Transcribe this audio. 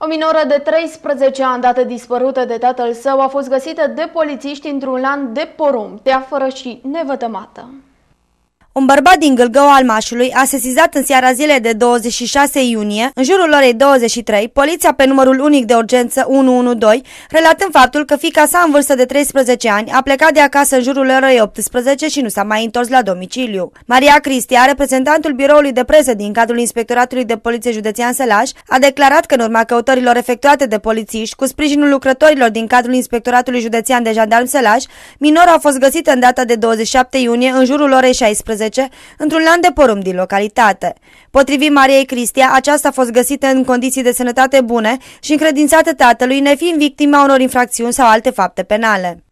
O minoră de 13 ani, dată dispărută de tatăl său, a fost găsită de polițiști într-un lan de porumb, de afară și nevătămată. Un bărbat din Gâlgău al Mașului a sesizat în seara zilei de 26 iunie, în jurul orei 23, poliția pe numărul unic de urgență 112, relatând faptul că fica sa în vârstă de 13 ani a plecat de acasă în jurul orei 18 și nu s-a mai întors la domiciliu. Maria Cristia, reprezentantul biroului de presă din cadrul Inspectoratului de Poliție Județean Sălaș, a declarat că în urma căutărilor efectuate de polițiști cu sprijinul lucrătorilor din cadrul Inspectoratului Județean de Jandarm Sălaș, minor a fost găsită în data de 27 iunie în jurul orei 16 2016 într-un lan de porumb din localitate. Potrivit Mariei Cristia, aceasta a fost găsită în condiții de sănătate bune și încredințată tatălui, nefiind victima unor infracțiuni sau alte fapte penale.